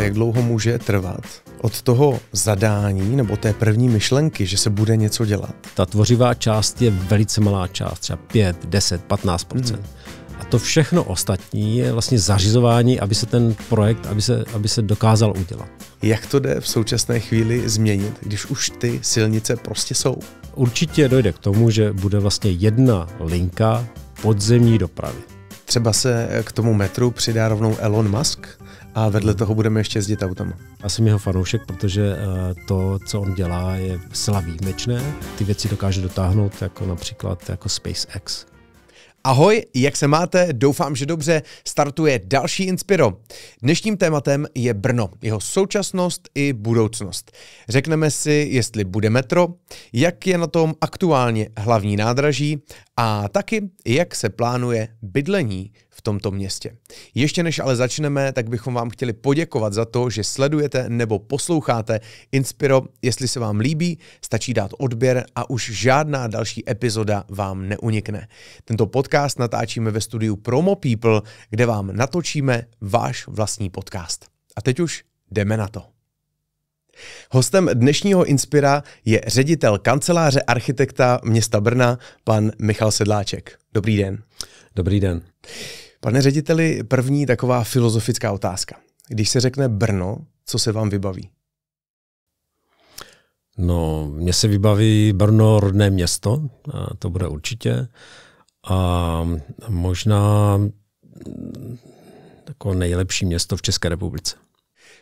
jak dlouho může trvat od toho zadání nebo té první myšlenky, že se bude něco dělat? Ta tvořivá část je velice malá část, třeba 5, 10, 15 hmm. A to všechno ostatní je vlastně zařizování, aby se ten projekt, aby se, aby se dokázal udělat. Jak to jde v současné chvíli změnit, když už ty silnice prostě jsou? Určitě dojde k tomu, že bude vlastně jedna linka podzemní dopravy. Třeba se k tomu metru přidá rovnou Elon Musk a vedle toho budeme ještě jezdit autem. Já jsem jeho fanoušek, protože eh, to, co on dělá, je zcela výjimečné. Ty věci dokáže dotáhnout, jako například jako SpaceX. Ahoj, jak se máte? Doufám, že dobře. Startuje další Inspiro. Dnešním tématem je Brno, jeho současnost i budoucnost. Řekneme si, jestli bude metro, jak je na tom aktuálně hlavní nádraží a taky, jak se plánuje bydlení tomto městě. Ještě než ale začneme, tak bychom vám chtěli poděkovat za to, že sledujete nebo posloucháte Inspiro. Jestli se vám líbí, stačí dát odběr a už žádná další epizoda vám neunikne. Tento podcast natáčíme ve studiu Promo People, kde vám natočíme váš vlastní podcast. A teď už jdeme na to. Hostem dnešního Inspira je ředitel kanceláře architekta města Brna, pan Michal Sedláček. Dobrý den. Dobrý den. Pane řediteli, první taková filozofická otázka. Když se řekne Brno, co se vám vybaví? No, mně se vybaví Brno rodné město, a to bude určitě. A možná takové mm, nejlepší město v České republice.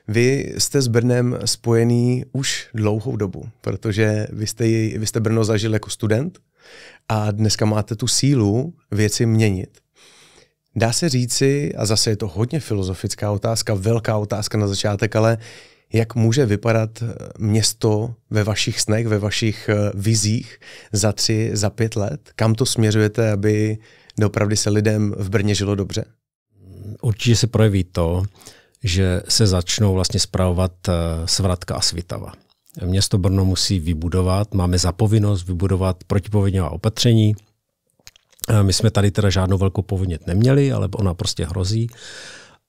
Vy jste s Brnem spojený už dlouhou dobu, protože vy jste, vy jste Brno zažil jako student a dneska máte tu sílu věci měnit. Dá se říci, a zase je to hodně filozofická otázka, velká otázka na začátek, ale jak může vypadat eh, město ve vašich snech, ve vašich eh, vizích za tři, za pět let? Kam to směřujete, aby dopravdy se lidem v Brně žilo dobře? Určitě se projeví to, že se začnou vlastně spravovat eh, Svratka a Svitava. Město Brno musí vybudovat, máme zapovinnost vybudovat protipovědňová opatření, Eh, my jsme tady teda žádnou velkou povodnět neměli, ale ona prostě hrozí.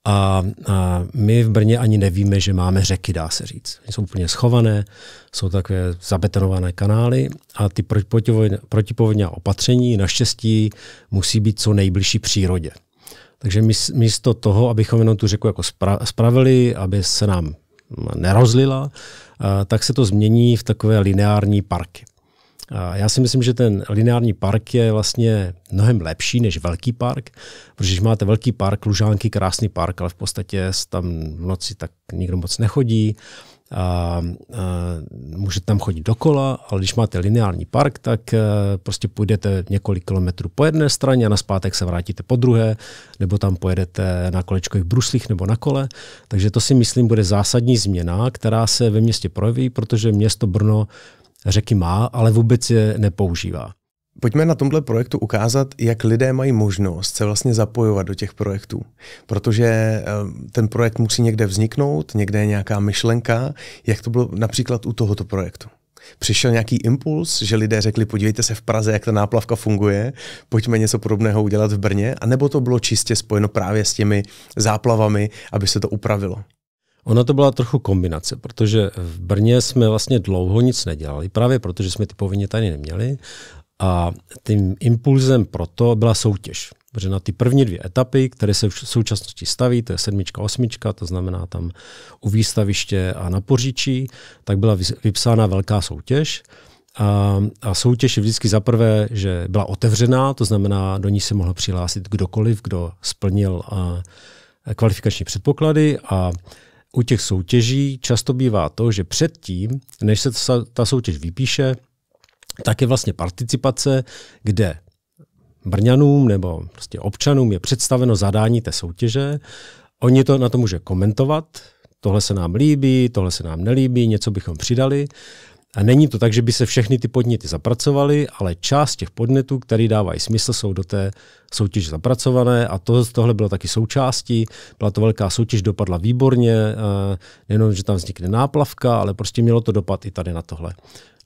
A, a my v Brně ani nevíme, že máme řeky, dá se říct. Jsou úplně schované, jsou takové zabetonované kanály a ty protipovodňová opatření naštěstí musí být co nejbližší přírodě. Takže místo toho, abychom jenom tu řeku jako spra- spravili, aby se nám nerozlila, eh, tak se to změní v takové lineární parky. Já si myslím, že ten lineární park je vlastně mnohem lepší než velký park, protože když máte velký park, Lužánky, krásný park, ale v podstatě tam v noci tak nikdo moc nechodí, a, a můžete tam chodit dokola, ale když máte lineární park, tak a, e, prostě půjdete několik kilometrů po jedné straně a na zpátek se vrátíte po druhé, nebo tam pojedete na kolečkových bruslích nebo na kole. Takže to si myslím bude zásadní změna, která se ve městě projeví, protože město Brno řeky má, ale vůbec je nepoužívá. Pojďme na tomhle projektu ukázat, jak lidé mají možnost se vlastně zapojovat do těch projektů. Protože eh, ten projekt musí někde vzniknout, někde je nějaká myšlenka, jak to bylo například u tohoto projektu. Přišel nějaký impuls, že lidé řekli, podívejte se v Praze, jak ta náplavka funguje, pojďme něco podobného udělat v Brně, anebo to bylo čistě spojeno právě s těmi záplavami, aby se to upravilo. Ona to byla trochu kombinace, protože v Brně jsme vlastně dlouho nic nedělali, právě protože jsme ty povinně tady neměli. A tím impulzem pro to byla soutěž. Protože na ty první dvě etapy, které se v současnosti staví, to je sedmička, osmička, to znamená tam u výstaviště a na poříčí, tak byla vypsána velká soutěž. A, a soutěž je vždycky za prvé, že byla otevřená, to znamená, do ní se mohl přihlásit kdokoliv, kdo splnil a, kvalifikační předpoklady a u těch soutěží často bývá to, že předtím, než se ta soutěž vypíše, tak je vlastně participace, kde Brňanům nebo prostě občanům je představeno zadání té soutěže. Oni to na to může komentovat, tohle se nám líbí, tohle se nám nelíbí, něco bychom přidali. A není to tak, že by se všechny ty podněty zapracovaly, ale část těch podnětů, které dávají smysl, jsou do té soutěž zapracované a to, tohle bylo taky součástí. Byla to velká soutěž, dopadla výborně, eh, nejenom, že tam vznikne náplavka, ale prostě mělo to dopad i tady na tohle.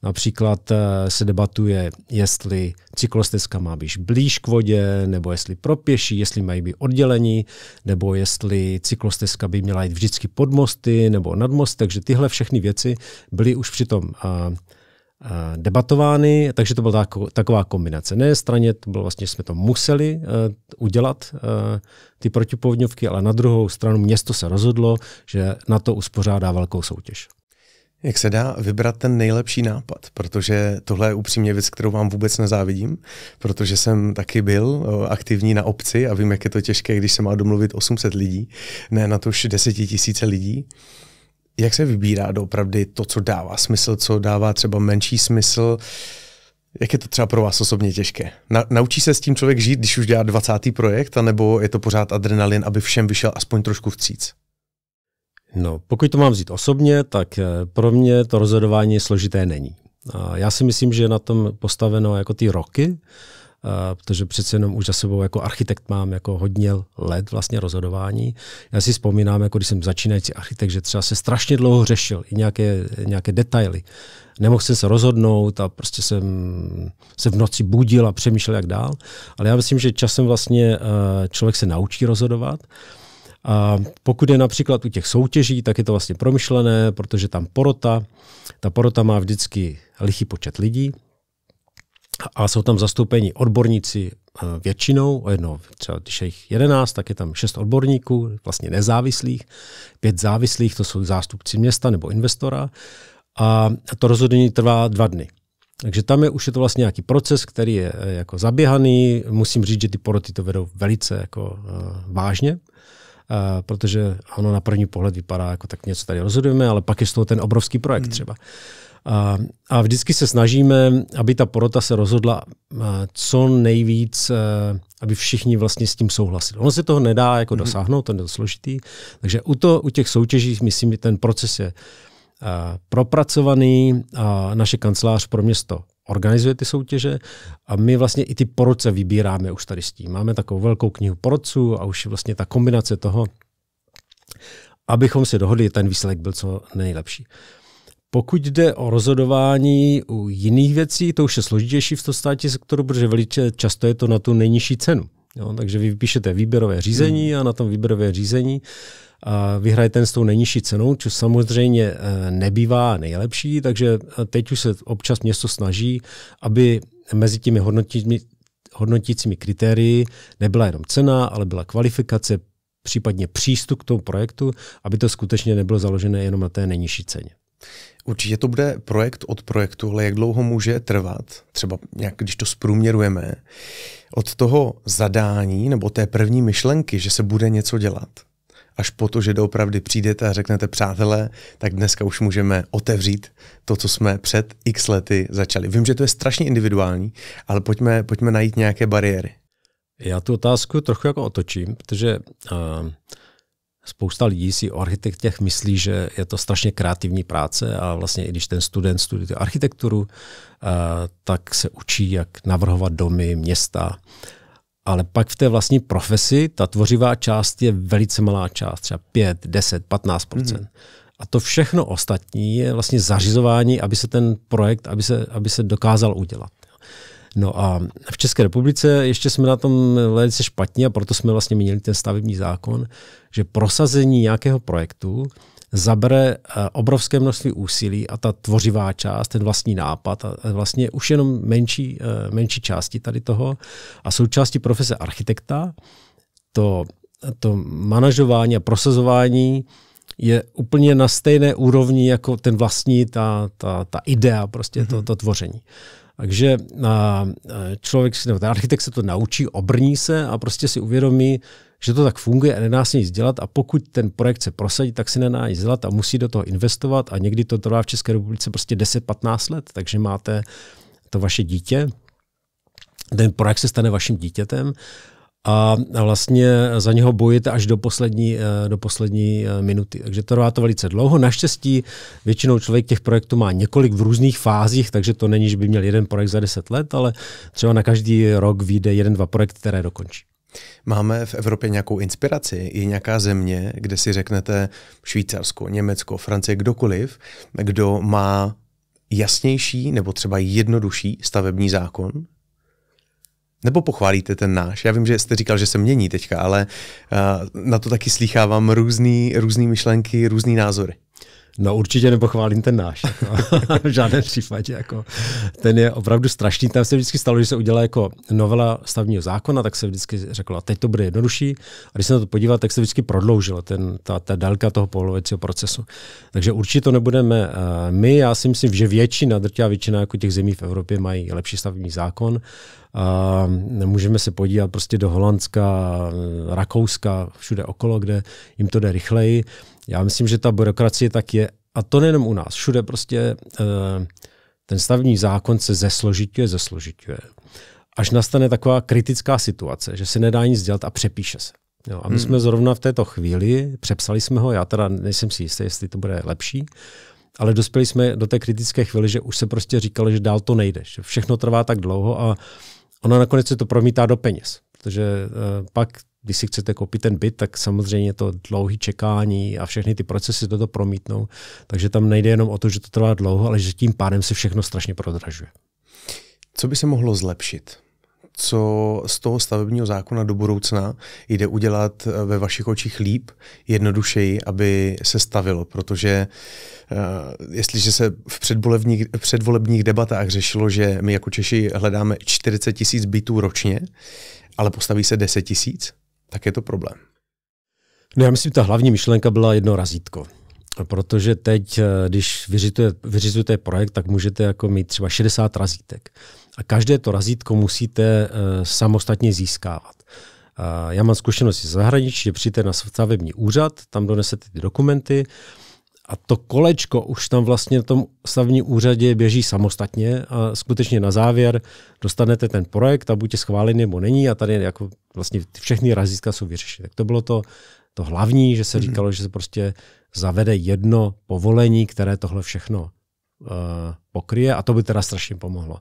Například eh, se debatuje, jestli cyklostezka má být blíž k vodě, nebo jestli pro pěší, jestli mají být oddělení, nebo jestli cyklostezka by měla jít vždycky pod mosty nebo nad most. Takže tyhle všechny věci byly už při tom eh, Eh, debatovány, takže to byla taková kombinace. Ne straně, to bylo vlastně, jsme to museli eh, udělat, eh, ty protipovodňovky, ale na druhou stranu město se rozhodlo, že na to uspořádá velkou soutěž. Jak se dá vybrat ten nejlepší nápad? Protože tohle je upřímně věc, kterou vám vůbec nezávidím, protože jsem taky byl aktivní na obci a vím, jak je to těžké, když se má domluvit 800 lidí, ne na už 10 000 lidí jak se vybírá doopravdy to, co dává smysl, co dává třeba menší smysl? Jak je to třeba pro vás osobně těžké? Na, naučí se s tím člověk žít, když už dělá 20. projekt, anebo je to pořád adrenalin, aby všem vyšel aspoň trošku vstříc? No, pokud to mám vzít osobně, tak eh, pro mě to rozhodování složité není. Já si myslím, že je na tom postaveno jako ty roky, Eh, protože přece jenom už za sebou jako architekt mám jako hodně let vlastně rozhodování. Já si vzpomínám, jako když jsem začínající architekt, že třeba se strašně dlouho řešil i nějaké, nějaké detaily. Nemohl jsem se rozhodnout a prostě jsem se v noci budil a přemýšlel, jak dál. Ale já myslím, že časem vlastně eh, člověk se naučí rozhodovat. A pokud je například u těch soutěží, tak je to vlastně promyšlené, protože tam porota, ta porota má vždycky lichý počet lidí, a jsou tam zastoupeni odborníci eh, většinou, jedno, třeba když je jich jedenáct, tak je tam šest odborníků, vlastně nezávislých, pět závislých, to jsou zástupci města nebo investora a to rozhodnutí trvá dva dny. Takže tam je už je to vlastně nějaký proces, který je eh, jako zaběhaný. Musím říct, že ty poroty to vedou velice jako uh, vážně, uh, protože ono na první pohled vypadá jako tak něco tady rozhodujeme, ale pak je z toho ten obrovský projekt hmm. třeba. Uh, a, a vždycky se snažíme, aby ta porota se rozhodla co nejvíc, aby všichni vlastně s tím souhlasili. Ono se toho nedá jako mm-hmm. dosáhnout, to je složitý. Takže u, to, u těch soutěží, myslím, ten proces je a, propracovaný a naše kancelář pro město organizuje ty soutěže a my vlastně i ty poroce vybíráme už tady s tím. Máme takovou velkou knihu porodců a už vlastně ta kombinace toho, abychom se dohodli, ten výsledek byl co nejlepší. Pokud jde o rozhodování u jiných věcí, to už je složitější v tom státě sektoru, protože velice často je to na tu nejnižší cenu. Jo, takže vy vypíšete výběrové řízení hmm. a na tom výběrové řízení a vyhraje ten s tou nejnižší cenou, což samozřejmě eh, nebývá nejlepší, takže eh, teď už se občas město snaží, aby mezi těmi hodnotícími, hodnotícími kritérii nebyla jenom cena, ale byla kvalifikace, případně přístup k tomu projektu, aby to skutečně nebylo založené jenom na té nejnižší ceně. Určitě to bude projekt od projektu, ale jak dlouho může trvat, třeba nějak, když to zprůměrujeme, od toho zadání nebo té první myšlenky, že se bude něco dělat, až po to, že doopravdy přijdete a řeknete, přátelé, tak dneska už můžeme otevřít to, co jsme před x lety začali. Vím, že to je strašně individuální, ale pojďme, pojďme najít nějaké bariéry. Já tu otázku trochu jako otočím, protože uh, spousta lidí si o architektech myslí, že je to strašně kreativní práce a vlastně i když ten student studuje architekturu, eh, tak se učí, jak navrhovat domy, města. Ale pak v té vlastní profesi ta tvořivá část je velice malá část, třeba 5, 10, 15 mm-hmm. A to všechno ostatní je vlastně zařizování, aby se ten projekt, aby se, aby se dokázal udělat. No a v České republice ještě jsme na tom velice špatně a proto jsme vlastně měli ten stavební zákon, že prosazení nějakého projektu zabere eh, obrovské množství úsilí a ta tvořivá část, ten vlastní nápad, a vlastně už jenom menší, eh, menší části tady toho a součástí profese architekta, to, to manažování a prosazování je úplně na stejné úrovni jako ten vlastní, ta, ta, ta idea, prostě mm-hmm. to, mhm. to tvoření. Takže člověk, nebo ten architekt se to naučí, obrní se a prostě si uvědomí, že to tak funguje a nedá se nic dělat a pokud ten projekt se prosadí, tak se nedá nic dělat a musí do toho investovat a někdy to trvá v České republice prostě 10-15 let, takže máte to vaše dítě, ten projekt se stane vaším dítětem a vlastně za něho bojujete až do poslední, eh, do poslední eh, minuty. Takže trvá to velice dlouho. Naštěstí většinou člověk těch projektů má několik v různých fázích, takže to není, že by měl jeden projekt za deset let, ale třeba na každý rok vyjde jeden, dva projekty, které dokončí. Máme v Evropě nějakou inspiraci? Je nějaká země, kde si řeknete Švýcarsko, Německo, Francie, kdokoliv, kdo má jasnější nebo třeba jednodušší stavební zákon, nebo pochválíte ten náš? Já vím, že jste říkal, že se mění teďka, ale uh, na to taky slýchávám různé, různý myšlenky, různé názory. No určitě nepochválím ten náš. Jako, v žádném případě. Jako, ten je opravdu strašný. Tam se vždycky stalo, že se udělá jako novela stavního zákona, tak se vždycky řeklo, a teď to bude jednodušší. A když se na to podívá, tak se vždycky prodloužilo ten, ta, ta délka toho povolovacího procesu. Takže určitě to nebudeme eh, my. Já si myslím, že většina, drtivá většina jako těch zemí v Evropě mají lepší stavební zákon. A eh, můžeme se podívat prostě do Holandska, eh, Rakouska, všude okolo, kde jim to jde rychleji. Já myslím, že ta byrokracie tak je, a to nejenom u nás, všude prostě eh, ten stavní zákon se zesložituje, zesložituje. Až nastane taková kritická situace, že se nedá nic dělat a přepíše se. Jo, a my hmm. jsme zrovna v této chvíli, přepsali jsme ho, já teda nejsem si jistý, jestli to bude lepší, ale dospěli jsme do té kritické chvíli, že už se prostě říkalo, že dál to nejde, že všechno trvá tak dlouho a ona nakonec se to promítá do peněz. Protože eh, pak když si chcete koupit ten byt, tak samozřejmě to dlouhé čekání a všechny ty procesy toto promítnou. Takže tam nejde jenom o to, že to trvá dlouho, ale že tím pádem se všechno strašně prodražuje. Co by se mohlo zlepšit? Co z toho stavebního zákona do budoucna jde udělat eh, ve vašich očích líp, jednodušeji, aby se stavilo? Protože eh, jestliže se v předvolebních, předvolebních debatách řešilo, že my jako Češi hledáme 40 tisíc bytů ročně, ale postaví se 10 tisíc, tak je to problém. No já myslím, ta hlavní myšlenka byla jedno razítko. Protože teď, eh, když vyřizuje, vyřizujete projekt, tak můžete jako mít třeba 60 razítek. A každé to razítko musíte eh, samostatně získávat. Eh, já mám zkušenosti z zahraničí, že přijďte na stavební úřad, tam donesete ty dokumenty, a to kolečko už tam vlastně na tom stavní úřadě běží samostatně a skutečně na závěr dostanete ten projekt a buď je schválen nebo není a tady jako vlastně všechny razítka jsou vyřešeny. Tak to bylo to, to hlavní, že se mhm. říkalo, mm-hmm. že se prostě zavede jedno povolení, které tohle všechno uh, pokryje a to by teda strašně pomohlo.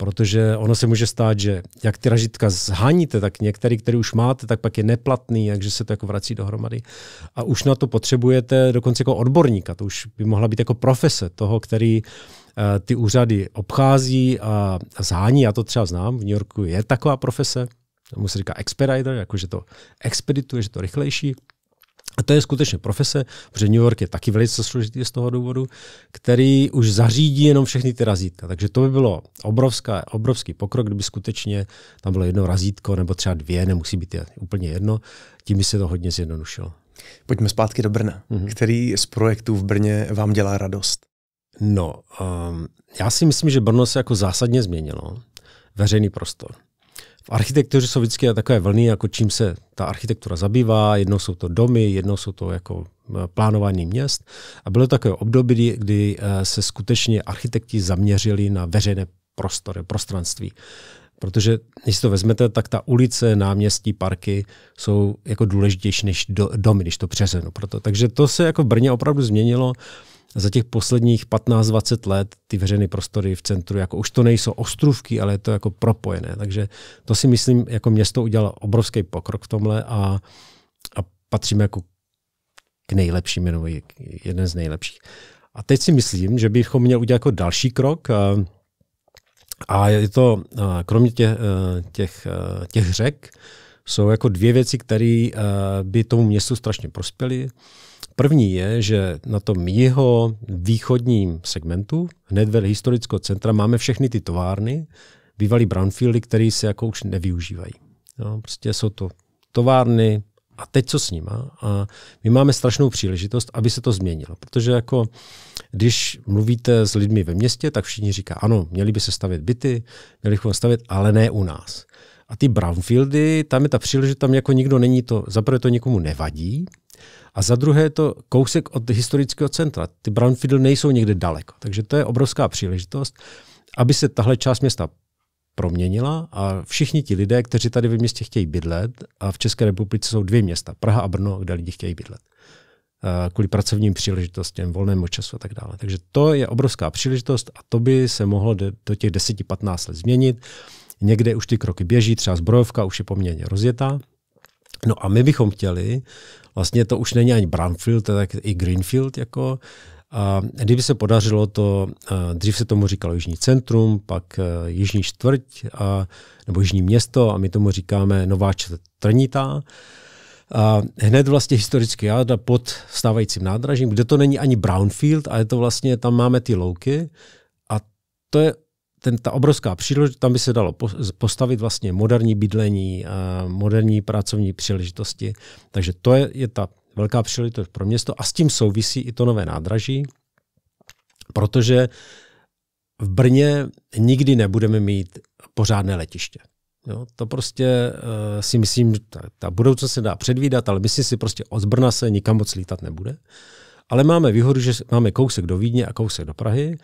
Protože ono se může stát, že jak ty ražitka zháníte, tak některý, který už máte, tak pak je neplatný, takže se to jako vrací dohromady. A už na to potřebujete dokonce jako odborníka. To už by mohla být jako profese toho, který eh, ty úřady obchází a zhání. Já to třeba znám, v New Yorku je taková profese, tomu se říká expediter, jakože to expedituje, že to rychlejší. A to je skutečně profese, protože New York je taky velice složitý z toho důvodu, který už zařídí jenom všechny ty razítka. Takže to by bylo obrovská, obrovský pokrok, kdyby skutečně tam bylo jedno razítko nebo třeba dvě, nemusí být úplně jedno, tím by se to hodně zjednodušilo. Pojďme zpátky do Brna. Mm-hmm. Který z projektů v Brně vám dělá radost? No, um, já si myslím, že Brno se jako zásadně změnilo. Veřejný prostor. V architektuře jsou vždycky takové vlny, jako čím se ta architektura zabývá. Jednou jsou to domy, jednou jsou to jako eh, plánování měst. A bylo takové období, kdy eh, se skutečně architekti zaměřili na veřejné prostory, prostranství. Protože když si to vezmete, tak ta ulice, náměstí, parky jsou jako důležitější než do, domy, když to přeřenu. Proto, takže to se jako v Brně opravdu změnilo za těch posledních 15-20 let ty veřejné prostory v centru, jako už to nejsou ostrůvky, ale je to jako propojené. Takže to si myslím, jako město udělalo obrovský pokrok v tomhle a, a patříme jako k nejlepším, jenom jeden z nejlepších. A teď si myslím, že bychom měli udělat jako další krok a, eh, a je to, a eh, kromě eh, těch, těch, těch řek, jsou jako dvě věci, které by tomu městu strašně prospěly. První je, že na tom jeho východním segmentu, hned vedle historického centra, máme všechny ty továrny, bývalý brownfieldy, které se jako už nevyužívají. No, prostě jsou to továrny a teď co s nima. A my máme strašnou příležitost, aby se to změnilo, protože jako když mluvíte s lidmi ve městě, tak všichni říká, ano, měli by se stavět byty, měli bychom stavět, ale ne u nás. A ty brownfieldy, tam je ta příležitost, tam jako nikdo není to, za prvé to nikomu nevadí, a za druhé je to kousek od historického centra. Ty brownfieldy nejsou někde daleko, takže to je obrovská příležitost, aby se tahle část města proměnila a všichni ti lidé, kteří tady ve městě chtějí bydlet, a v České republice jsou dvě města, Praha a Brno, kde lidi chtějí bydlet eh, kvůli pracovním příležitostem, volnému času a tak dále. Takže to je obrovská příležitost a to by se mohlo do těch 10-15 let změnit. Někde už ty kroky běží, třeba zbrojovka už je poměrně rozjetá. No a my bychom chtěli, vlastně to už není ani brownfield, to je tak i greenfield, jako, a kdyby se podařilo to, dřív se tomu říkalo Jižní centrum, pak e, Jižní čtvrť a, nebo Jižní město a my tomu říkáme Nová čtvrtnitá. A hned vlastně historicky jáda pod stávajícím nádražím, kde to není ani brownfield, ale to vlastně tam máme ty louky a to je ten, ta obrovská příležitost, tam by se dalo postavit vlastně moderní bydlení, moderní pracovní příležitosti. Takže to je, je ta velká příležitost pro město a s tím souvisí i to nové nádraží, protože v Brně nikdy nebudeme mít pořádné letiště. Jo, to prostě uh, si myslím, ta, ta budoucnost se dá předvídat, ale myslím si prostě od Brna se nikam moc lítat nebude. Uh, ale máme výhodu, že máme kousek do Vídně a kousek do Prahy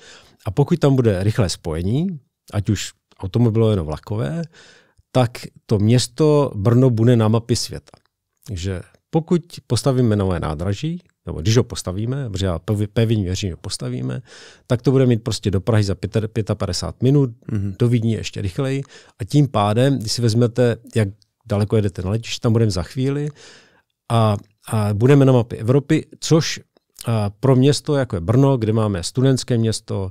a pokud tam bude rychlé spojení, ať už automobilové nebo vlakové, tak to město Brno bude na mapě světa. Takže pokud postavíme nové nádraží, nebo když ho postavíme, protože já pevně věřím, že ho postavíme, tak to bude mít prostě do Prahy za 55 minut, mm-hmm. do Vídně ještě rychleji a tím pádem, když si vezmete, jak daleko jedete na letiště, tam budeme za chvíli a, a budeme na mapě Evropy, což Eh, pro město, jako je Brno, kde máme studentské město,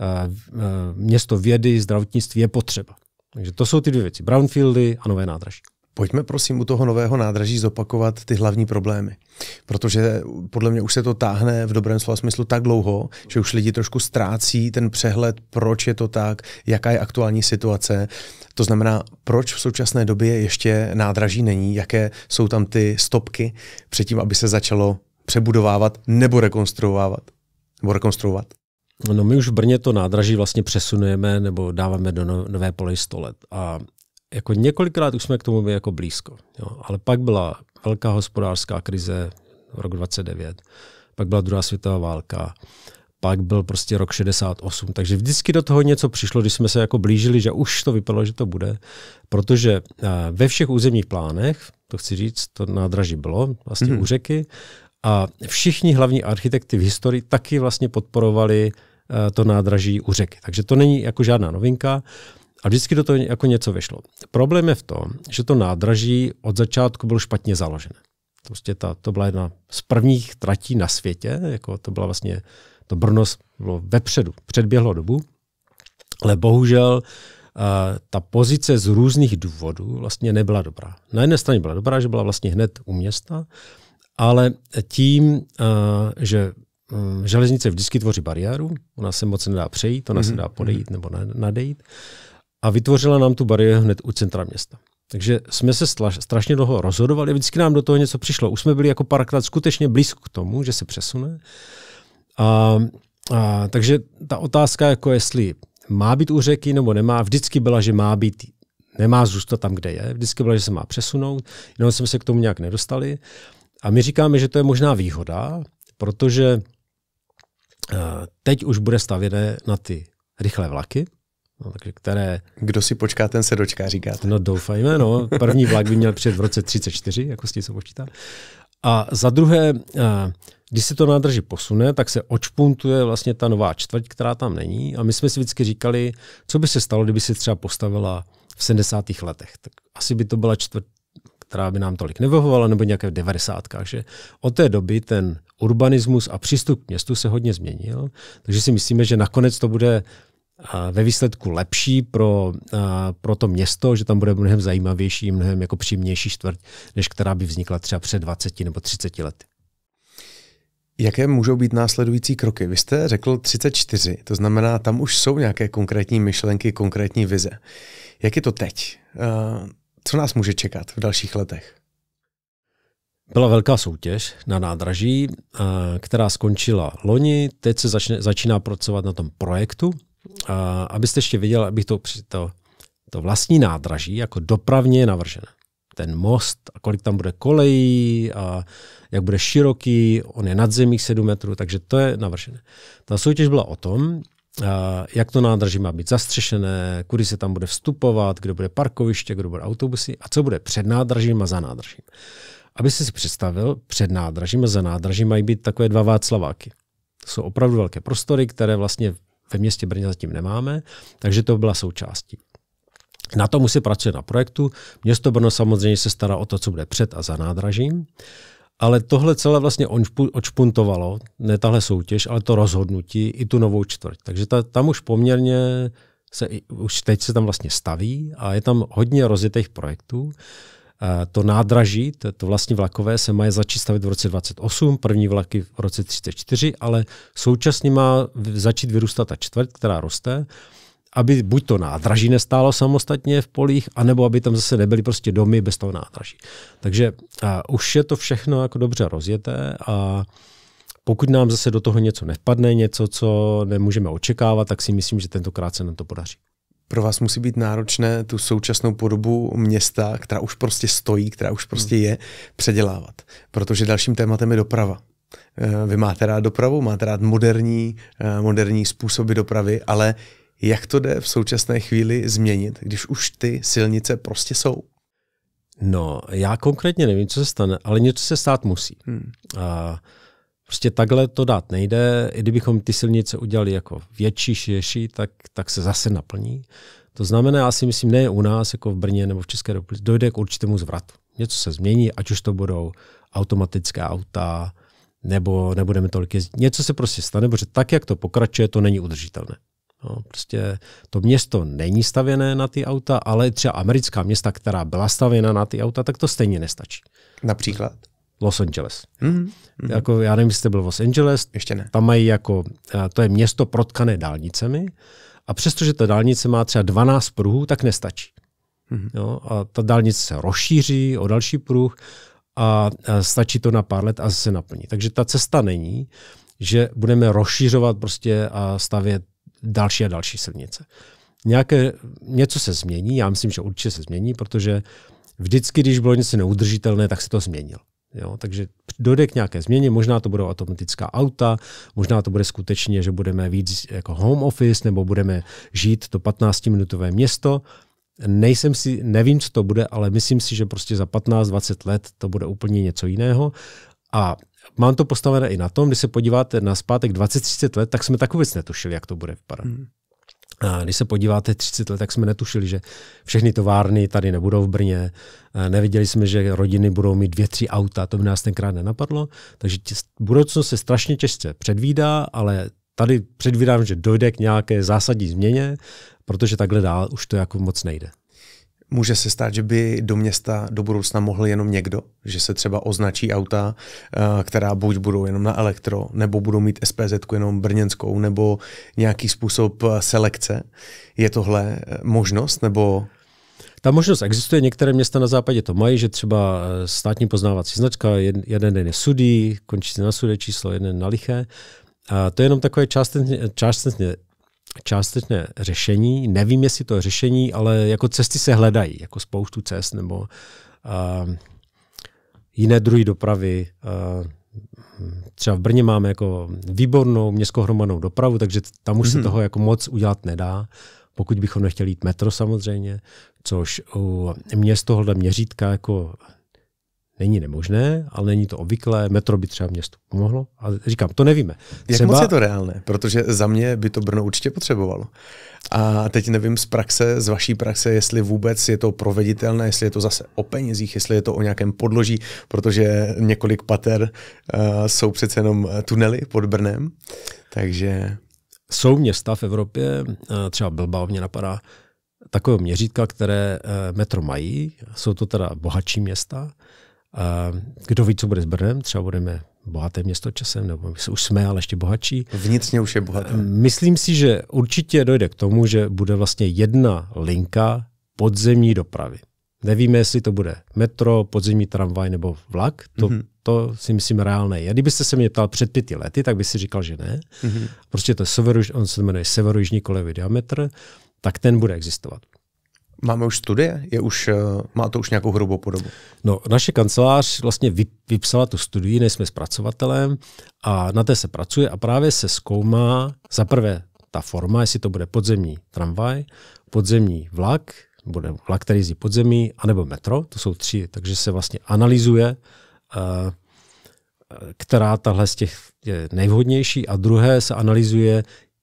eh, eh, město vědy, zdravotnictví je potřeba. Takže to jsou ty dvě věci. Brownfieldy a nové nádraží. Pojďme prosím u toho nového nádraží zopakovat ty hlavní problémy. Protože podle mě už se to táhne v dobrém slova smyslu tak dlouho, že už lidi trošku ztrácí ten přehled, proč je to tak, jaká je aktuální situace. To znamená, proč v současné době ještě nádraží není, jaké jsou tam ty stopky před tím, aby se začalo přebudovávat nebo rekonstruovávat. Nebo rekonstruovat. No my už v Brně to nádraží vlastně přesunujeme nebo dáváme do no-, nové polej 100 let. A jako několikrát už jsme k tomu byli jako blízko. Jo. Ale pak byla velká hospodářská krize v roku 29, pak byla druhá světová válka, pak byl prostě rok 68. Takže vždycky do toho něco přišlo, když jsme se jako blížili, že už to vypadalo, že to bude, protože eh, ve všech územních plánech, to chci říct, to nádraží bylo, vlastně mm-hmm. u řeky, a všichni hlavní architekti v historii taky vlastně podporovali eh, to nádraží u řeky. Takže to není jako žádná novinka a vždycky do toho jako něco vyšlo. Problém je v tom, že to nádraží od začátku bylo špatně založené. Prostě ta, to byla jedna z prvních tratí na světě, jako to byla vlastně, to Brno bylo vepředu, předběhlo dobu, ale bohužel uh, ta pozice z různých důvodů vlastně nebyla dobrá. Na jedné straně byla dobrá, že byla vlastně hned u města, ale tím, eh, že mm, železnice vždycky tvoří bariéru, ona se moc nedá přejít, ona mm-hmm. se mhm, dá mhm. podejít nebo nadejít, a vytvořila nám tu bariéru hned u centra města. Takže jsme se strašně dlouho rozhodovali, vždycky nám do toho něco přišlo. Už jsme byli jako parkrát skutečně blízko k tomu, že se přesune. A, a, takže ta otázka, jako jestli má být u řeky nebo nemá, vždycky byla, že má být, nemá zůstat tam, kde je. Vždycky byla, že se má přesunout, jenom jsme se k tomu nějak nedostali. Uh, a my říkáme, že to je možná výhoda, protože eh, teď už bude stavěné na ty rychlé vlaky, No, takže které... Kdo si počká, ten se dočká, říkáte. No doufajme, no. První vlak by měl přijet v roce 34, jako s tím se počítá. A za druhé, eh, když se to nádrží posune, tak se očpuntuje vlastně ta nová čtvrť, která tam není. A my jsme si vždycky říkali, co by se stalo, kdyby se třeba postavila v 70. letech. Tak asi by to byla čtvrť která by nám tolik nevyhovovala, nebo nějaké v devadesátkách. Že od té doby ten urbanismus a přístup k městu se hodně změnil, takže si myslíme, že nakonec to bude ve výsledku lepší pro, pro to město, že tam bude mnohem zajímavější, mnohem jako přímější čtvrť, než která by vznikla třeba před 20 nebo 30 lety. Jaké můžou být následující kroky? Vy jste řekl 34, to znamená, tam už jsou nějaké konkrétní myšlenky, konkrétní vize. Jak je to teď? Co nás může čekat v dalších letech? Byla velká soutěž na nádraží, eh, která skončila loni. Teď se začne, začíná pracovat na tom projektu. A abyste ještě viděl, abych to, to, to vlastní nádraží jako dopravně navržené. Ten most, a kolik tam bude kolejí, a jak bude široký, on je nad zemí 7 metrů, takže to je navržené. Ta soutěž byla o tom, jak to nádraží má být zastřešené, kudy se tam bude vstupovat, kde bude parkoviště, kde bude autobusy a co bude před nádražím a za nádražím. Aby si si představil, před nádražím a za nádražím mají být takové dva Václaváky. To jsou opravdu velké prostory, které vlastně ve městě Brně zatím nemáme, takže to byla součástí. Na tomu se pracuje na projektu. Město Brno samozřejmě se stará o to, co bude před a za nádražím. Ale tohle celé vlastně odšpuntovalo, ne tahle soutěž, ale to rozhodnutí i tu novou čtvrť. Takže ta, tam už poměrně se, už teď se tam vlastně staví a je tam hodně rozjetých projektů. Eh, to nádraží, to, to vlastní vlakové, se mají začít stavit v roce 28, první vlaky v roce 34, ale současně má začít vyrůstat ta čtvrť, která roste aby buď to nádraží nestálo samostatně v polích, anebo aby tam zase nebyly prostě domy bez toho nádraží. Takže a už je to všechno jako dobře rozjeté a pokud nám zase do toho něco nepadne, něco, co nemůžeme očekávat, tak si myslím, že tentokrát se nám to podaří. Pro vás musí být náročné tu současnou podobu města, která už prostě stojí, která už prostě hmm. je, předělávat. Protože dalším tématem je doprava. E, vy máte rád dopravu, máte rád moderní, e, moderní způsoby dopravy, ale jak to jde v současné chvíli změnit, když už ty silnice prostě jsou? No, já konkrétně nevím, co se stane, ale něco se stát musí. Hmm. A prostě takhle to dát nejde. I kdybychom ty silnice udělali jako větší, širší, tak, tak se zase naplní. To znamená, já si myslím, ne u nás, jako v Brně nebo v České republice, dojde k určitému zvratu. Něco se změní, ať už to budou Automatická auta, nebo nebudeme tolik jezdit. Něco se prostě stane, protože tak, jak to pokračuje, to není udržitelné. No, prostě to město není stavěné na ty auta, ale třeba americká města, která byla stavěna na ty auta, tak to stejně nestačí. Například? Los Angeles. Mm-hmm. Jako, já nevím, jestli jste byl Los Angeles. Ještě ne. Tam mají jako, eh, to je město protkané dálnicemi a přestože ta dálnice má třeba 12 pruhů, tak nestačí. Mm-hmm. Jo, a ta dálnice se rozšíří o další pruh a, a stačí to na pár let a se naplní. Takže ta cesta není, že budeme rozšířovat prostě a stavět další a další silnice. Nějaké, něco se změní, já myslím, že určitě se změní, protože vždycky, když bylo něco neudržitelné, tak se to změnilo. Jo, takže dojde k nějaké změně, možná to budou automatická auta, možná to bude skutečně, že budeme víc jako home office, nebo budeme žít to 15-minutové město. Nejsem si, nevím, co to bude, ale myslím si, že prostě za 15-20 let to bude úplně něco jiného. A mám to postavené i na tom, když se podíváte na zpátek 20-30 let, tak jsme tak vůbec netušili, jak to bude vypadat. Hmm. A když se podíváte 30 let, tak jsme netušili, že všechny továrny tady nebudou v Brně. E, neviděli jsme, že rodiny budou mít dvě, tři auta, to by nás tenkrát nenapadlo. Takže budoucnost se strašně těžce předvídá, ale tady předvídám, že dojde k nějaké zásadní změně, protože takhle dál už to jako moc nejde. Může se stát, že by do města do budoucna mohl jenom někdo, že se třeba označí auta, eh, která buď budou jenom na elektro, nebo budou mít SPZ jenom brněnskou, nebo nějaký způsob eh, selekce. Je tohle eh, možnost, nebo ta možnost existuje, některé města na západě to mají, že třeba státní poznávací značka, jeden den je sudý, končí na sudé číslo, jeden na liché. A to je jenom takové částečně, částečně částečné řešení. Nevím, jestli to je řešení, ale jako cesty se hledají, jako spoustu cest nebo uh, jiné druhy dopravy. Uh, třeba v Brně máme jako výbornou městskou hromadnou dopravu, takže tam už mm-hmm. se mhm. toho jako moc udělat nedá, pokud bychom nechtěli jít metro samozřejmě, což u měst tohohle měřítka jako Není nemožné, ale není to obvyklé. Metro by třeba městu pomohlo. A říkám, to nevíme. Třeba... Jak moc je to reálné? Protože za mě by to Brno určitě potřebovalo. A teď nevím z praxe, z vaší praxe, jestli vůbec je to proveditelné, jestli je to zase o penězích, jestli je to o nějakém podloží, protože několik pater uh, jsou přece jenom eh, tunely pod Brnem. Takže... Jsou města v Evropě, eh, třeba Bilbao mě napadá, takového měřítka, které metro mají. Jsou to teda bohatší města, kdo ví, co bude s Brnem, třeba budeme bohaté město časem, nebo my už jsme, ale ještě bohatší. Vnitřně už je bohaté. Myslím si, že určitě dojde k tomu, že bude vlastně jedna linka podzemní dopravy. Nevíme, jestli to bude metro, podzemní tramvaj nebo vlak, to, mm-hmm. to si myslím reálné je. Kdybyste se mě ptal před pěti lety, tak by si říkal, že ne. Mm-hmm. Prostě to severu, on se jmenuje severojižní kolevý diametr, tak ten bude existovat. Máme už studie? Je už, eh, má to už nějakou hrubou podobu? No, naše kancelář vlastně vypsala tu studii, nejsme zpracovatelem a na té se pracuje a právě se zkoumá za prvé ta forma, jestli to bude podzemní tramvaj, podzemní vlak, bude vlak, který jezdí podzemí, anebo metro, to jsou tři, takže se vlastně analyzuje, eh, eh, která tahle z těch je nejvhodnější a druhé se analyzuje,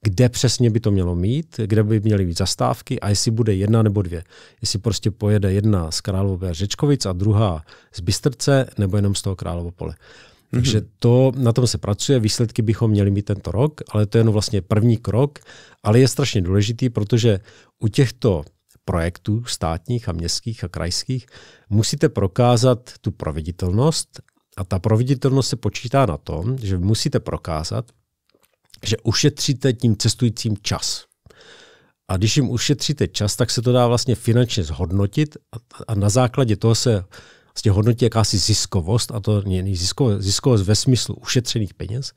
kde přesně by to mělo mít, kde by měly být zastávky a jestli bude jedna nebo dvě. Jestli prostě pojede jedna z Králové Řečkovic a druhá z Bystrce nebo jenom z toho Královo pole. Mhm. Takže to, na tom se pracuje, výsledky bychom měli mít tento rok, ale to je jenom vlastně první krok, ale je strašně důležitý, protože u těchto projektů státních a městských a krajských musíte prokázat tu proveditelnost a ta proveditelnost se počítá na tom, že musíte prokázat, že ušetříte tím cestujícím čas. A když jim ušetříte čas, tak se to dá vlastně finančně zhodnotit a, na základě toho se vlastně hodnotí jakási ziskovost, a to není ziskovost, ziskovost ve smyslu ušetřených peněz.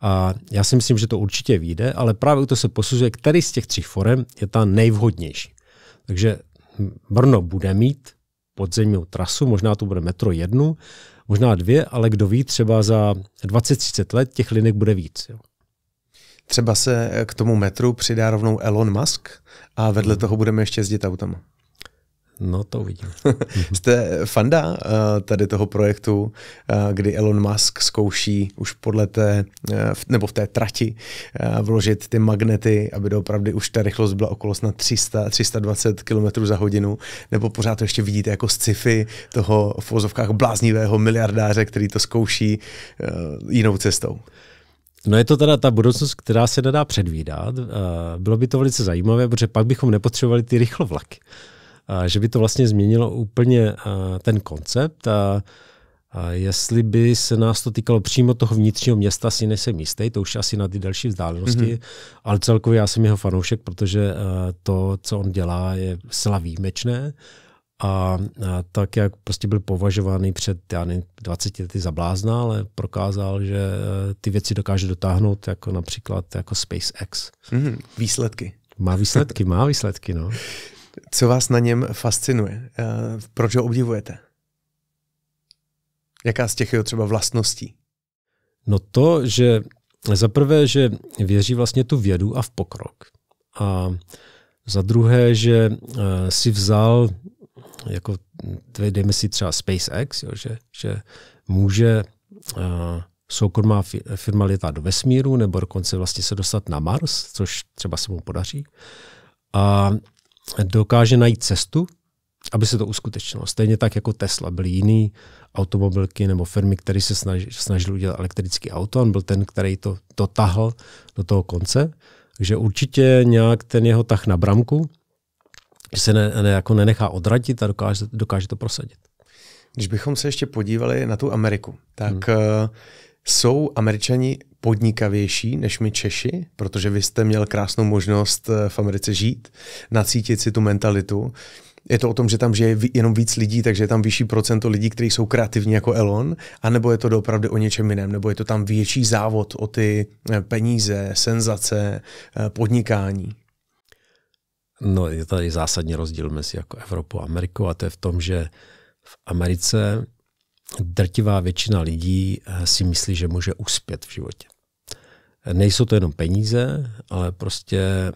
A já si myslím, že to určitě vyjde, ale právě to se posuzuje, který z těch tří forem je ta nejvhodnější. Takže Brno bude mít podzemní trasu, možná to bude metro jednu, možná dvě, ale kdo ví, třeba za 20-30 let těch linek bude víc. Jo. Třeba se eh, k tomu metru přidá rovnou Elon Musk a vedle hmm. toho budeme ještě jezdit autama. No to uvidím. Jste eh, fanda eh, tady toho projektu, kdy Elon Musk zkouší už podle té, nebo v té trati vložit ty magnety, aby doopravdy už ta rychlost byla okolo snad 300, 320 km za hodinu, nebo pořád to ještě vidíte jako sci-fi toho v bláznivého miliardáře, který to zkouší jinou cestou. No je to teda ta budoucnost, která se nedá předvídat. Eh, bylo by to velice zajímavé, protože pak bychom nepotřebovali ty rychlovlaky. Eh, že by to vlastně změnilo úplně eh, ten koncept. A jestli by se nás to týkalo přímo toho vnitřního města, si nejsem jistý, to už asi na ty další vzdálenosti, mm-hmm. ale celkově já jsem jeho fanoušek, protože to, co on dělá, je zcela výjimečné. A, a tak, jak prostě byl považovaný před já nevím, 20 lety za blázna, ale prokázal, že e, ty věci dokáže dotáhnout, jako například jako SpaceX. Mm, výsledky. Má výsledky, má výsledky, no. Co vás na něm fascinuje? E, proč ho obdivujete? Jaká z těch jeho třeba vlastností? No to, že za prvé, že věří vlastně tu vědu a v pokrok. A za druhé, že e, si vzal jako dejme si třeba SpaceX, jo, že, že může uh, eh, soukromá firma letat do vesmíru nebo dokonce vlastně se dostat na Mars, což třeba se mu podaří. A dokáže najít cestu, aby se to uskutečnilo. Stejně tak jako Tesla, byly jiný automobilky nebo firmy, které se snažili, snažil udělat elektrický auto, on byl ten, který to, to tahl do toho konce. Takže určitě nějak ten jeho tah na bramku že se ne, ne, jako nenechá odradit a dokáže, dokáže to prosadit. Když bychom se ještě podívali na tu Ameriku, tak hmm. Uh, jsou američani podnikavější než my Češi, protože vy jste měl krásnou možnost eh, v Americe žít, nacítit si tu mentalitu. Je to o tom, že tam žije jenom víc lidí, takže je tam vyšší procento lidí, kteří jsou kreativní jako Elon, anebo je to doopravdy o něčem jiném, nebo je to tam větší závod o ty eh, peníze, senzace, podnikání? No, je tady zásadní rozdíl mezi jako Evropou a Amerikou a to je v tom, že v Americe drtivá většina lidí eh, si myslí, že může uspět v životě. Nejsou to jenom peníze, ale prostě eh,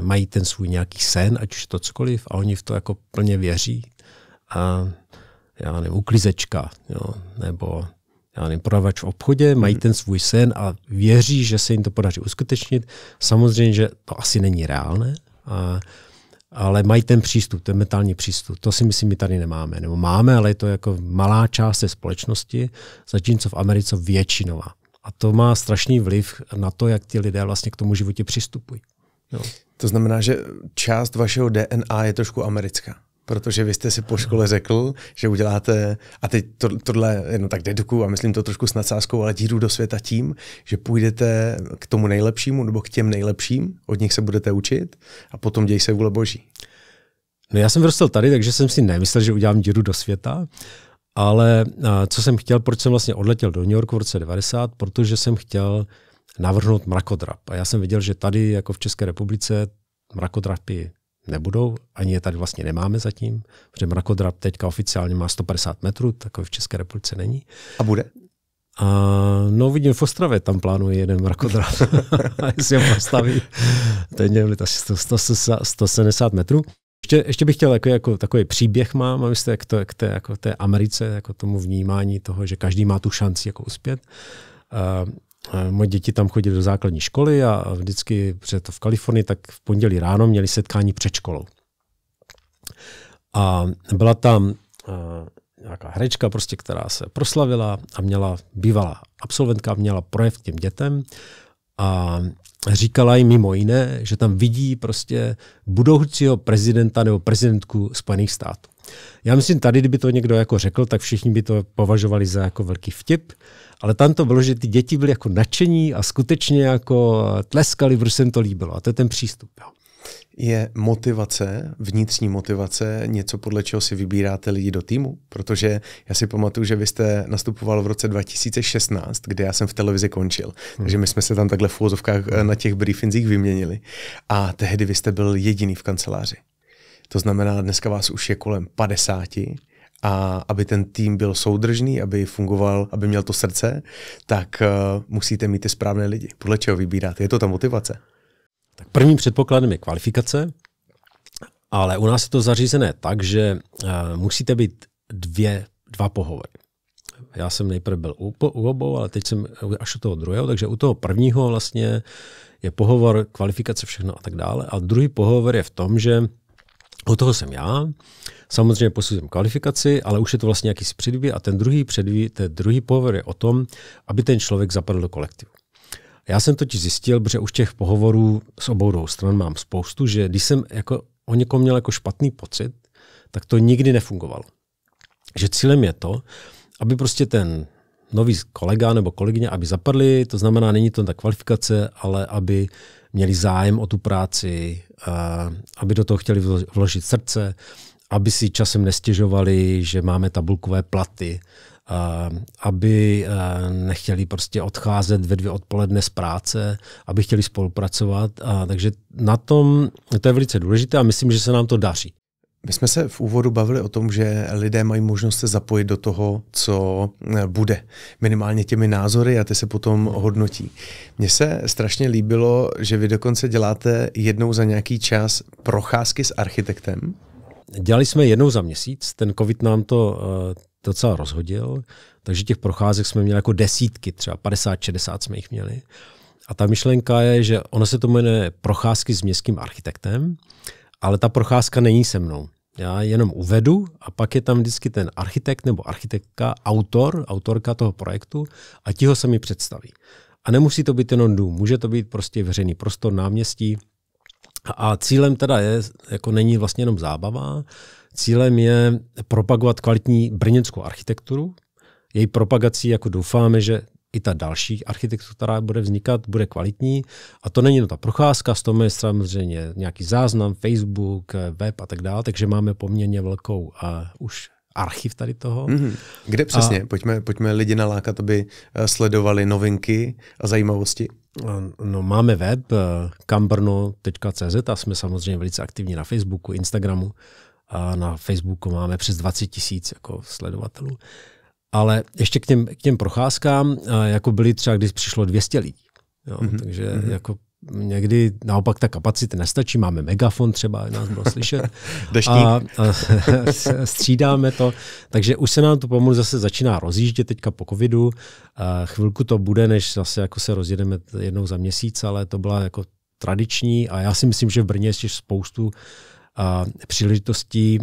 mají ten svůj nějaký sen, ať už to cokoliv, a oni v to jako plně věří. A já nevím, uklizečka, jo, nebo já nevím, prodavač v obchodě, mají hmm. ten svůj sen a věří, že se jim to podaří uskutečnit. Samozřejmě, že to asi není reálné, a, ale mají ten přístup, ten mentální přístup. To si myslím, my tady nemáme. Nebo máme, ale je to jako malá část té společnosti, zatímco v Americe většinová. A to má strašný vliv na to, jak ti lidé vlastně k tomu životě přistupují. Jo. To znamená, že část vašeho DNA je trošku americká protože vy jste si po škole řekl, že uděláte, a teď to, tohle jenom tak deduku a myslím to trošku s nadsázkou, ale díru do světa tím, že půjdete k tomu nejlepšímu nebo k těm nejlepším, od nich se budete učit a potom děj se vůle boží. No já jsem vyrostl tady, takže jsem si nemyslel, že udělám díru do světa, ale co jsem chtěl, proč jsem vlastně odletěl do New Yorku v roce 90, protože jsem chtěl navrhnout mrakodrap. A já jsem viděl, že tady, jako v České republice, mrakodrapy nebudou, ani je tady vlastně nemáme zatím, protože mrakodrap teďka oficiálně má 150 metrů, takový v České republice není. A bude? A, no vidím v Ostravě, tam plánuje jeden mrakodrap, jestli ho postaví, ten je asi 170 metrů. Ještě, ještě bych chtěl jako, jako, takový příběh mám, myslím, jak to, k té, jako té Americe, jako tomu vnímání toho, že každý má tu šanci jako uspět. Uh, Eh, moje děti tam chodily do základní školy a vždycky před v Kalifornii, tak v pondělí ráno měli setkání před školou. A byla tam eh, nějaká herečka, prostě, která se proslavila a měla, bývalá absolventka, měla projev k těm dětem a říkala jim mimo jiné, že tam vidí prostě budoucího prezidenta nebo prezidentku Spojených států. Já myslím, tady, kdyby to někdo jako řekl, tak všichni by to považovali za jako velký vtip, ale tam to bylo, že ty děti byly jako nadšení a skutečně jako tleskali, protože se jim to líbilo. A to je ten přístup. Jo. Je motivace, vnitřní motivace, něco podle čeho si vybíráte lidi do týmu? Protože já si pamatuju, že vy jste nastupoval v roce 2016, kde já jsem v televizi končil. Hmm. Takže my jsme se tam takhle v eh, na těch briefinzích vyměnili. A tehdy vy jste byl jediný v kanceláři. To znamená, dneska vás už je kolem 50 a aby ten tým byl soudržný, aby fungoval, aby měl to srdce, tak uh, musíte mít ty správné lidi. Podle čeho vybíráte? Je to ta motivace? Tak prvním předpokladem je kvalifikace, ale u nás je to zařízené tak, že uh, musíte být dvě, dva pohovory. Já jsem nejprve byl u, u obou, ale teď jsem až u toho druhého, takže u toho prvního vlastně je pohovor, kvalifikace, všechno a tak dále. A druhý pohovor je v tom, že u toho jsem já. Samozřejmě posuzím kvalifikaci, ale už je to vlastně jakýsi předvý a ten druhý předvý, ten druhý pohovor je o tom, aby ten člověk zapadl do kolektivu. Já jsem totiž zjistil, protože už těch pohovorů s obou dvou stran mám spoustu, že když jsem jako o někom měl jako špatný pocit, tak to nikdy nefungovalo. Že cílem je to, aby prostě ten nový kolega nebo kolegyně, aby zapadli, to znamená, není to ta kvalifikace, ale aby měli zájem o tu práci, aby do toho chtěli vložit srdce, aby si časem nestěžovali, že máme tabulkové platy, aby nechtěli prostě odcházet ve dvě odpoledne z práce, aby chtěli spolupracovat. Takže na tom, to je velice důležité a myslím, že se nám to daří. My jsme se v úvodu bavili o tom, že lidé mají možnost se zapojit do toho, co e, bude. Minimálně těmi názory a ty se potom hodnotí. Mně se strašně líbilo, že vy dokonce děláte jednou za nějaký čas procházky s architektem. Dělali jsme jednou za měsíc, ten covid nám to uh, docela rozhodil, takže těch procházek jsme měli jako desítky, třeba 50-60 jsme jich měli. A ta myšlenka je, že ono se to jmenuje procházky s městským architektem ale ta procházka není se mnou. Já jenom uvedu a pak je tam vždycky ten architekt nebo architektka, autor, autorka toho projektu a ti ho se mi představí. A nemusí to být jenom dům, může to být prostě veřejný prostor, náměstí. A cílem teda je, jako není vlastně jenom zábava, cílem je propagovat kvalitní brněnskou architekturu, její propagací jako doufáme, že i ta další architektura, která bude vznikat, bude kvalitní. A to není no ta procházka, z toho je samozřejmě nějaký záznam, Facebook, web a tak dále, takže máme poměrně velkou uh, už archiv tady toho. Mm-hmm. Kde přesně? A, pojďme, pojďme lidi nalákat, aby eh, sledovali novinky a zajímavosti. Eh, no, máme web kambrno.cz a jsme samozřejmě velice aktivní na Facebooku, Instagramu. A na Facebooku máme přes 20 tisíc jako sledovatelů. Ale ještě k těm, k těm procházkám, jako byly třeba, když přišlo 200 lidí. Jo, mm-hmm. Takže mm-hmm. jako někdy naopak ta kapacita nestačí, máme megafon třeba, nás bylo slyšet. a, a střídáme to, takže už se nám to pomalu zase začíná rozjíždět teďka po covidu. A chvilku to bude, než zase jako se rozjedeme jednou za měsíc, ale to byla jako tradiční a já si myslím, že v Brně ještě spoustu příležitostí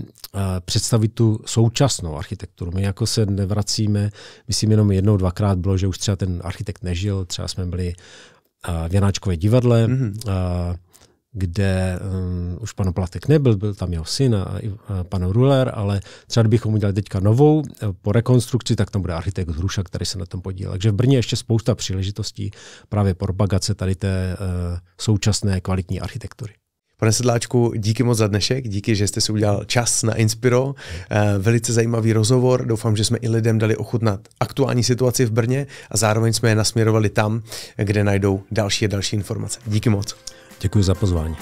představit tu současnou architekturu. My jako se nevracíme, myslím jenom jednou, dvakrát bylo, že už třeba ten architekt nežil, třeba jsme byli v Janáčkové divadle, mm-hmm. kde um, už pan Platek nebyl, byl tam jeho syn a, a pan Ruler, ale třeba bychom udělali teďka novou e, po rekonstrukci, tak tam bude architekt Hruša, který se na tom podílel. Takže v Brně ještě spousta příležitostí právě propagace tady té uh, současné kvalitní architektury. Pane Sedláčku, díky moc za dnešek, díky, že jste si udělal čas na Inspiro. Eh, velice zajímavý rozhovor, doufám, že jsme i lidem dali ochutnat aktuální situaci v Brně a zároveň jsme je nasměrovali tam, kde najdou další a další informace. Díky moc. Děkuji za pozvání.